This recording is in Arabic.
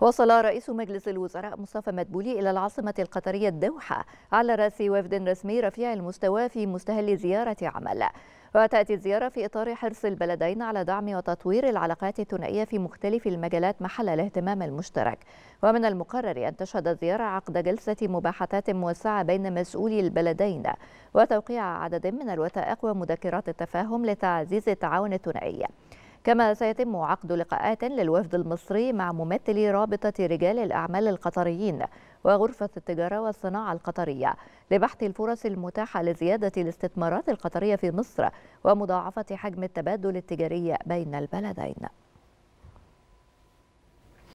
وصل رئيس مجلس الوزراء مصطفى مدبولي إلى العاصمة القطرية الدوحة على رأس وفد رسمي رفيع المستوى في مستهل زيارة عمل وتأتي الزيارة في إطار حرص البلدين على دعم وتطوير العلاقات الثنائية في مختلف المجالات محل الاهتمام المشترك ومن المقرر أن تشهد الزيارة عقد جلسة مباحثات موسعة بين مسؤولي البلدين وتوقيع عدد من الوثائق ومذكرات التفاهم لتعزيز التعاون الثنائي كما سيتم عقد لقاءات للوفد المصري مع ممثلي رابطة رجال الأعمال القطريين وغرفة التجارة والصناعة القطرية لبحث الفرص المتاحة لزيادة الاستثمارات القطرية في مصر ومضاعفة حجم التبادل التجاري بين البلدين